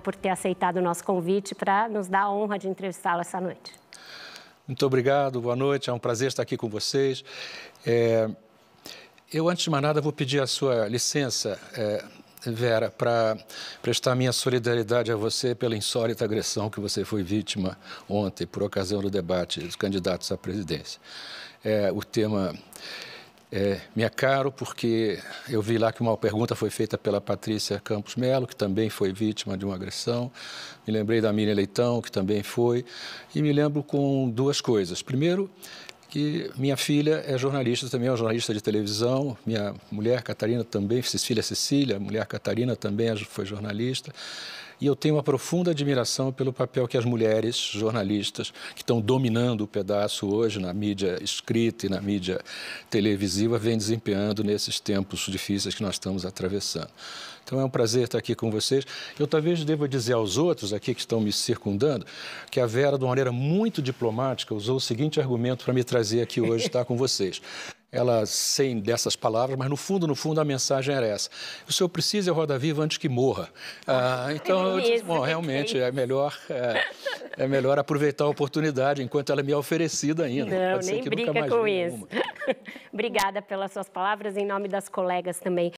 por ter aceitado o nosso convite para nos dar a honra de entrevistá-lo essa noite. Muito obrigado, boa noite, é um prazer estar aqui com vocês. É, eu, antes de mais nada, vou pedir a sua licença, é, Vera, para prestar minha solidariedade a você pela insólita agressão que você foi vítima ontem, por ocasião do debate dos candidatos à presidência. É, o tema é, me é caro porque eu vi lá que uma pergunta foi feita pela Patrícia Campos Melo, que também foi vítima de uma agressão. Me lembrei da Miriam Leitão, que também foi. E me lembro com duas coisas. Primeiro, que minha filha é jornalista também, é jornalista de televisão. Minha mulher, Catarina, também, filha Cecília, mulher Catarina, também é, foi jornalista. E eu tenho uma profunda admiração pelo papel que as mulheres jornalistas, que estão dominando o pedaço hoje na mídia escrita e na mídia televisiva, vêm desempenhando nesses tempos difíceis que nós estamos atravessando. Então é um prazer estar aqui com vocês. Eu talvez deva dizer aos outros aqui que estão me circundando que a Vera, de uma maneira muito diplomática, usou o seguinte argumento para me trazer aqui hoje estar com vocês ela sem dessas palavras, mas no fundo, no fundo, a mensagem era essa. O senhor precisa é roda viva antes que morra. Ah, então, eu disse, bom, realmente é melhor, é, é, melhor aproveitar a oportunidade enquanto ela me é oferecida ainda. Não, Pode nem brinca com isso. Obrigada pelas suas palavras em nome das colegas também.